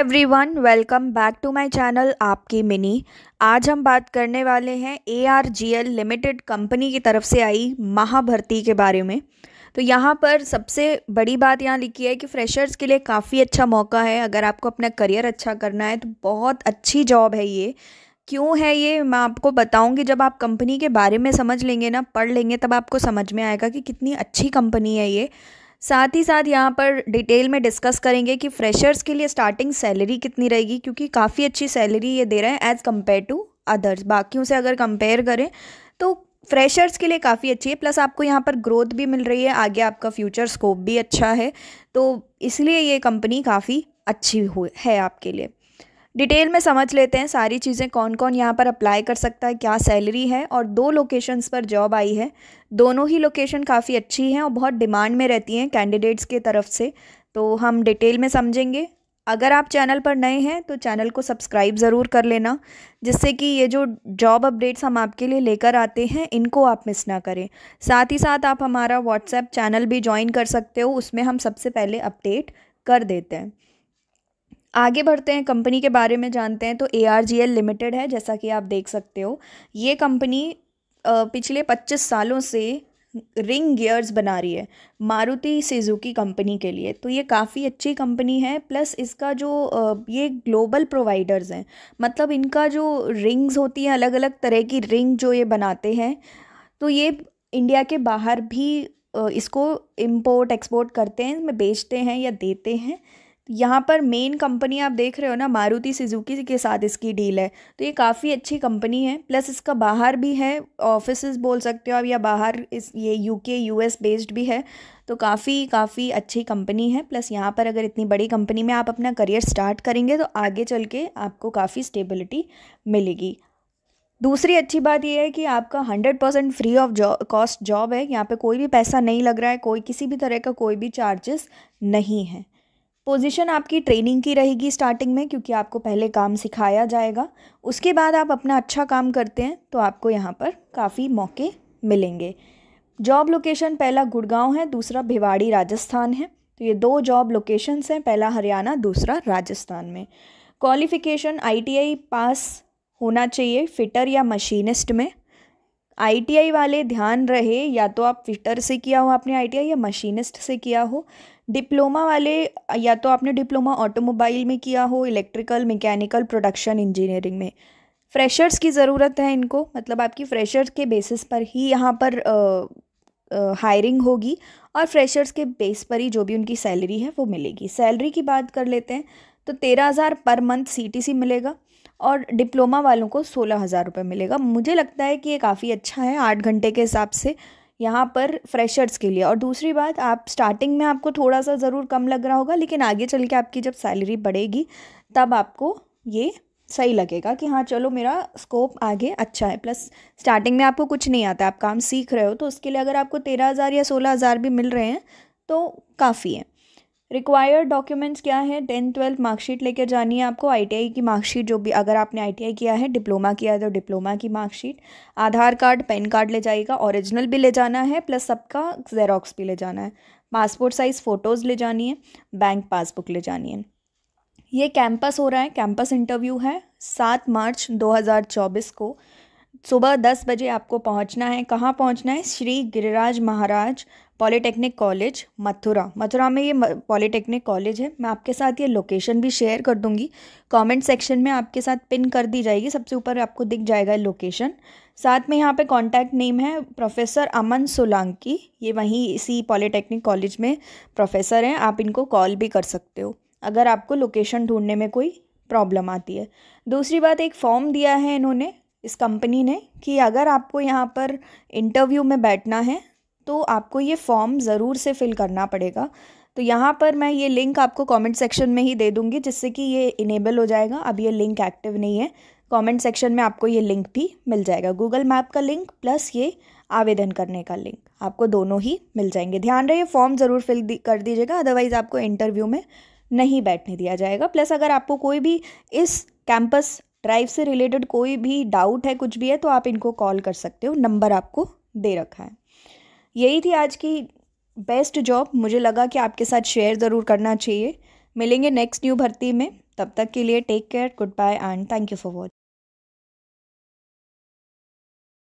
every everyone welcome back to my channel आपकी मिनी आज हम बात करने वाले हैं A R G L limited company की तरफ से आई महाभर्ती के बारे में तो यहाँ पर सबसे बड़ी बात यहाँ लिखी है कि फ्रेशर्स के लिए काफ़ी अच्छा मौका है अगर आपको अपना करियर अच्छा करना है तो बहुत अच्छी जॉब है ये क्यों है ये मैं आपको बताऊंगी जब आप कंपनी के बारे में समझ लेंगे ना पढ़ लेंगे तब आपको समझ में आएगा कि कितनी अच्छी कंपनी है ये साथ ही साथ यहाँ पर डिटेल में डिस्कस करेंगे कि फ्रेशर्स के लिए स्टार्टिंग सैलरी कितनी रहेगी क्योंकि काफ़ी अच्छी सैलरी ये दे रहे हैं एज़ कम्पेयर टू अदर्स बाकियों से अगर कंपेयर करें तो फ्रेशर्स के लिए काफ़ी अच्छी है प्लस आपको यहाँ पर ग्रोथ भी मिल रही है आगे आपका फ्यूचर स्कोप भी अच्छा है तो इसलिए ये कंपनी काफ़ी अच्छी है आपके लिए डिटेल में समझ लेते हैं सारी चीज़ें कौन कौन यहाँ पर अप्लाई कर सकता है क्या सैलरी है और दो लोकेशंस पर जॉब आई है दोनों ही लोकेशन काफ़ी अच्छी हैं और बहुत डिमांड में रहती हैं कैंडिडेट्स के तरफ से तो हम डिटेल में समझेंगे अगर आप चैनल पर नए हैं तो चैनल को सब्सक्राइब ज़रूर कर लेना जिससे कि ये जो जॉब अपडेट्स हम आपके लिए लेकर आते हैं इनको आप मिस ना करें साथ ही साथ आप हमारा व्हाट्सएप चैनल भी ज्वाइन कर सकते हो उसमें हम सबसे पहले अपडेट कर देते हैं आगे बढ़ते हैं कंपनी के बारे में जानते हैं तो A R G L limited है जैसा कि आप देख सकते हो ये कंपनी पिछले पच्चीस सालों से रिंग गियर्स बना रही है मारुति सिजुकी कंपनी के लिए तो ये काफ़ी अच्छी कंपनी है प्लस इसका जो ये ग्लोबल प्रोवाइडर्स हैं मतलब इनका जो रिंग्स होती हैं अलग अलग तरह की रिंग जो ये बनाते हैं तो ये इंडिया के बाहर भी इसको इम्पोर्ट एक्सपोर्ट करते हैं इसमें बेचते हैं या देते हैं यहाँ पर मेन कंपनी आप देख रहे हो ना मारुति सुजुकी के साथ इसकी डील है तो ये काफ़ी अच्छी कंपनी है प्लस इसका बाहर भी है ऑफिस बोल सकते हो आप या बाहर इस ये यूके यूएस बेस्ड भी है तो काफ़ी काफ़ी अच्छी कंपनी है प्लस यहाँ पर अगर इतनी बड़ी कंपनी में आप अपना करियर स्टार्ट करेंगे तो आगे चल के आपको काफ़ी स्टेबिलिटी मिलेगी दूसरी अच्छी बात यह है कि आपका हंड्रेड परसेंट फ्री ऑफ जॉ कॉस्ट जॉब है यहाँ पे कोई भी पैसा नहीं लग रहा है कोई किसी भी तरह का कोई भी चार्जेस नहीं है पोजीशन आपकी ट्रेनिंग की रहेगी स्टार्टिंग में क्योंकि आपको पहले काम सिखाया जाएगा उसके बाद आप अपना अच्छा काम करते हैं तो आपको यहाँ पर काफ़ी मौके मिलेंगे जॉब लोकेशन पहला गुड़गांव है दूसरा भिवाड़ी राजस्थान है तो ये दो जॉब लोकेशंस हैं पहला हरियाणा दूसरा राजस्थान में क्वालिफ़िकेशन आईटीआई पास होना चाहिए फिटर या मशीनिस्ट में आईटीआई वाले ध्यान रहे या तो आप फिटर से किया हो आपने आईटीआई या मशीनिस्ट से किया हो डिप्लोमा वाले या तो आपने डिप्लोमा ऑटोमोबाइल में किया हो इलेक्ट्रिकल मैकेनिकल प्रोडक्शन इंजीनियरिंग में फ्रेशर्स की ज़रूरत है इनको मतलब आपकी फ्रेशर्स के बेसिस पर ही यहाँ पर हायरिंग होगी और फ्रेशर्स के बेस पर ही जो भी उनकी सैलरी है वो मिलेगी सैलरी की बात कर लेते हैं तो तेरह हज़ार पर मंथ सी मिलेगा और डिप्लोमा वालों को सोलह हज़ार रुपये मिलेगा मुझे लगता है कि ये काफ़ी अच्छा है आठ घंटे के हिसाब से यहाँ पर फ्रेशर्स के लिए और दूसरी बात आप स्टार्टिंग में आपको थोड़ा सा ज़रूर कम लग रहा होगा लेकिन आगे चल के आपकी जब सैलरी बढ़ेगी तब आपको ये सही लगेगा कि हाँ चलो मेरा स्कोप आगे अच्छा है प्लस स्टार्टिंग में आपको कुछ नहीं आता आप काम सीख रहे हो तो उसके लिए अगर आपको तेरह हज़ार या सोलह हज़ार भी मिल रहे हैं तो काफ़ी है रिक्वायर्ड डॉक्यूमेंट्स क्या है टेंथ ट्वेल्थ मार्कशीट लेकर जानी है आपको आईटीआई की मार्कशीट जो भी अगर आपने आईटीआई किया है डिप्लोमा किया है तो डिप्लोमा की marksheet Aadhaar card PAN card ले जाइएगा ओरिजिनल भी ले जाना है प्लस सबका जेरोक्स भी ले जाना है पासपोर्ट साइज़ फ़ोटोज़ ले जानी है बैंक पासबुक ले जानी है ये कैंपस हो रहा है कैंपस इंटरव्यू है सात मार्च चौबीस को सुबह दस बजे आपको पहुंचना है कहाँ पहुंचना है श्री गिरिराज महाराज पॉलिटेक्निक कॉलेज मथुरा मथुरा में ये पॉलिटेक्निक कॉलेज है मैं आपके साथ ये लोकेशन भी शेयर कर दूंगी कमेंट सेक्शन में आपके साथ पिन कर दी जाएगी सबसे ऊपर आपको दिख जाएगा लोकेशन साथ में यहाँ पे कांटेक्ट नेम है प्रोफेसर अमन सोलंकी ये वहीं इसी पॉलिटेक्निक कॉलेज में प्रोफेसर हैं आप इनको कॉल भी कर सकते हो अगर आपको लोकेशन ढूंढने में कोई प्रॉब्लम आती है दूसरी बात एक फॉर्म दिया है इन्होंने इस कंपनी ने कि अगर आपको यहाँ पर इंटरव्यू में बैठना है तो आपको ये फॉर्म ज़रूर से फिल करना पड़ेगा तो यहाँ पर मैं ये लिंक आपको कमेंट सेक्शन में ही दे दूँगी जिससे कि ये इनेबल हो जाएगा अब ये लिंक एक्टिव नहीं है कमेंट सेक्शन में आपको ये लिंक भी मिल जाएगा गूगल मैप का लिंक प्लस ये आवेदन करने का लिंक आपको दोनों ही मिल जाएंगे ध्यान रहे फॉर्म ज़रूर फिल कर दीजिएगा अदरवाइज़ आपको इंटरव्यू में नहीं बैठने दिया जाएगा प्लस अगर आपको कोई भी इस कैंपस ड्राइव से रिलेटेड कोई भी डाउट है कुछ भी है तो आप इनको कॉल कर सकते हो नंबर आपको दे रखा है यही थी आज की बेस्ट जॉब मुझे लगा कि आपके साथ शेयर ज़रूर करना चाहिए मिलेंगे नेक्स्ट न्यू भर्ती में तब तक के लिए take care good bye and thank you for watch